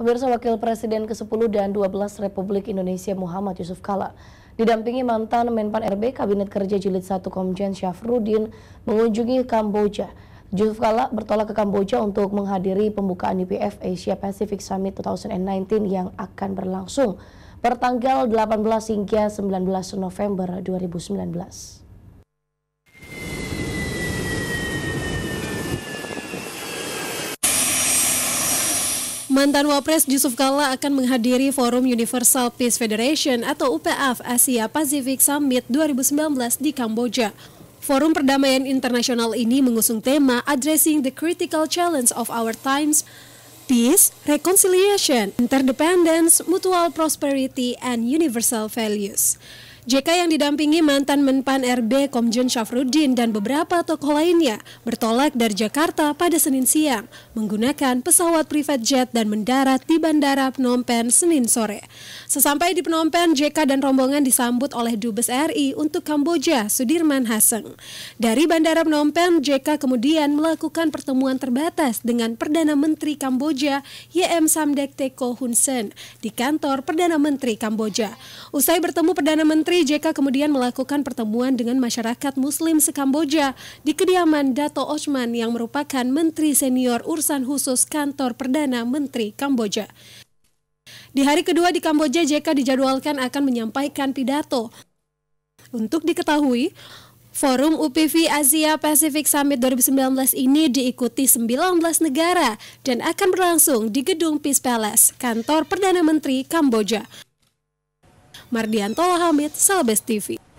Pemirsa Wakil Presiden ke-10 dan 12 Republik Indonesia Muhammad Yusuf Kala didampingi mantan Menpan RB Kabinet Kerja Jilid 1 Komjen Syafruddin mengunjungi Kamboja. Yusuf Kala bertolak ke Kamboja untuk menghadiri pembukaan IPF Asia Pacific Summit 2019 yang akan berlangsung pertanggal 18 hingga 19 November 2019. Mantan Wapres Yusuf Kalla akan menghadiri Forum Universal Peace Federation atau UPF Asia Pacific Summit 2019 di Kamboja. Forum perdamaian internasional ini mengusung tema Addressing the Critical Challenge of Our Times, Peace, Reconciliation, Interdependence, Mutual Prosperity, and Universal Values. JK yang didampingi mantan Menpan RB Komjen Syafruddin dan beberapa tokoh lainnya bertolak dari Jakarta pada Senin siang menggunakan pesawat private jet dan mendarat di Bandara Phnom Penh Senin sore. Sesampai di Phnom Penh, JK dan rombongan disambut oleh Dubes RI untuk Kamboja, Sudirman Haseng. Dari Bandara Phnom Penh, JK kemudian melakukan pertemuan terbatas dengan Perdana Menteri Kamboja YM Samdek Teko Hun Sen di kantor Perdana Menteri Kamboja. Usai bertemu Perdana Menteri Menteri JK kemudian melakukan pertemuan dengan masyarakat Muslim se-Kamboja di kediaman Dato Osman yang merupakan Menteri Senior Urusan Khusus Kantor Perdana Menteri Kamboja. Di hari kedua di Kamboja, JK dijadwalkan akan menyampaikan pidato. Untuk diketahui, Forum UPV Asia Pacific Summit 2019 ini diikuti 19 negara dan akan berlangsung di Gedung Peace Palace, kantor Perdana Menteri Kamboja. Mardianto Lahamid, Salbes TV.